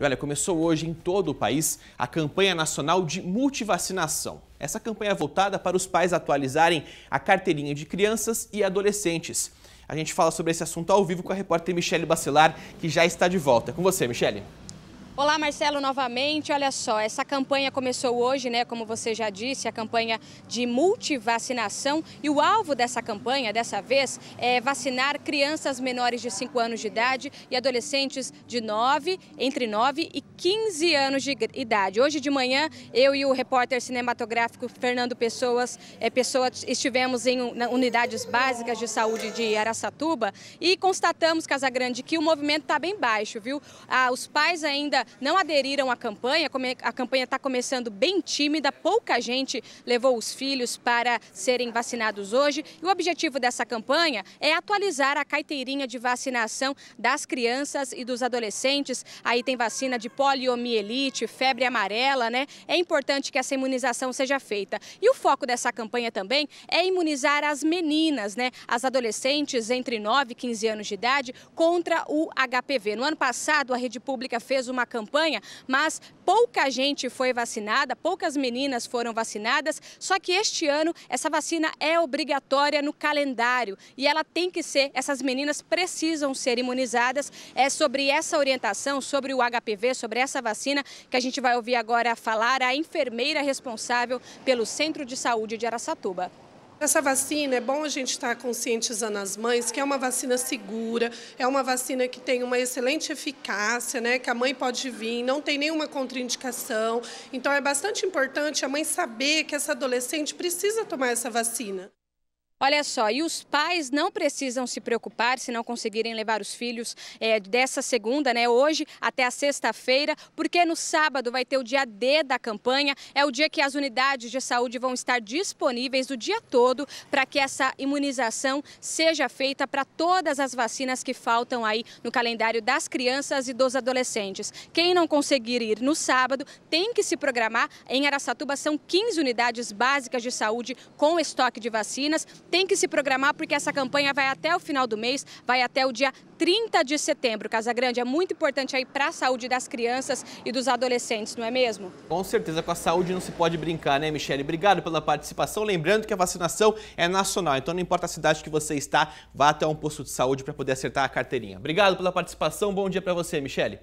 E olha, começou hoje em todo o país a campanha nacional de multivacinação. Essa campanha é voltada para os pais atualizarem a carteirinha de crianças e adolescentes. A gente fala sobre esse assunto ao vivo com a repórter Michele Bacelar, que já está de volta. Com você, Michele. Olá, Marcelo, novamente. Olha só, essa campanha começou hoje, né? Como você já disse, a campanha de multivacinação. E o alvo dessa campanha, dessa vez, é vacinar crianças menores de 5 anos de idade e adolescentes de 9, entre 9 e 15 anos de idade. Hoje de manhã, eu e o repórter cinematográfico Fernando Pessoas, é, Pessoa, estivemos em unidades básicas de saúde de Aracatuba e constatamos, Casagrande, que o movimento está bem baixo, viu? Ah, os pais ainda não aderiram à campanha. A campanha está começando bem tímida, pouca gente levou os filhos para serem vacinados hoje. E o objetivo dessa campanha é atualizar a carteirinha de vacinação das crianças e dos adolescentes. Aí tem vacina de poliomielite, febre amarela, né? É importante que essa imunização seja feita. E o foco dessa campanha também é imunizar as meninas, né? As adolescentes entre 9 e 15 anos de idade contra o HPV. No ano passado, a rede pública fez uma campanha campanha, mas pouca gente foi vacinada, poucas meninas foram vacinadas, só que este ano essa vacina é obrigatória no calendário e ela tem que ser, essas meninas precisam ser imunizadas. É sobre essa orientação, sobre o HPV, sobre essa vacina que a gente vai ouvir agora falar a enfermeira responsável pelo Centro de Saúde de Araçatuba. Essa vacina, é bom a gente estar conscientizando as mães que é uma vacina segura, é uma vacina que tem uma excelente eficácia, né, que a mãe pode vir, não tem nenhuma contraindicação. Então, é bastante importante a mãe saber que essa adolescente precisa tomar essa vacina. Olha só, e os pais não precisam se preocupar se não conseguirem levar os filhos é, dessa segunda, né, hoje, até a sexta-feira, porque no sábado vai ter o dia D da campanha. É o dia que as unidades de saúde vão estar disponíveis o dia todo para que essa imunização seja feita para todas as vacinas que faltam aí no calendário das crianças e dos adolescentes. Quem não conseguir ir no sábado tem que se programar. Em Araçatuba são 15 unidades básicas de saúde com estoque de vacinas tem que se programar porque essa campanha vai até o final do mês, vai até o dia 30 de setembro. Casa Grande é muito importante aí para a saúde das crianças e dos adolescentes, não é mesmo? Com certeza, com a saúde não se pode brincar, né, Michele? Obrigado pela participação. Lembrando que a vacinação é nacional, então não importa a cidade que você está, vá até um posto de saúde para poder acertar a carteirinha. Obrigado pela participação. Bom dia para você, Michele.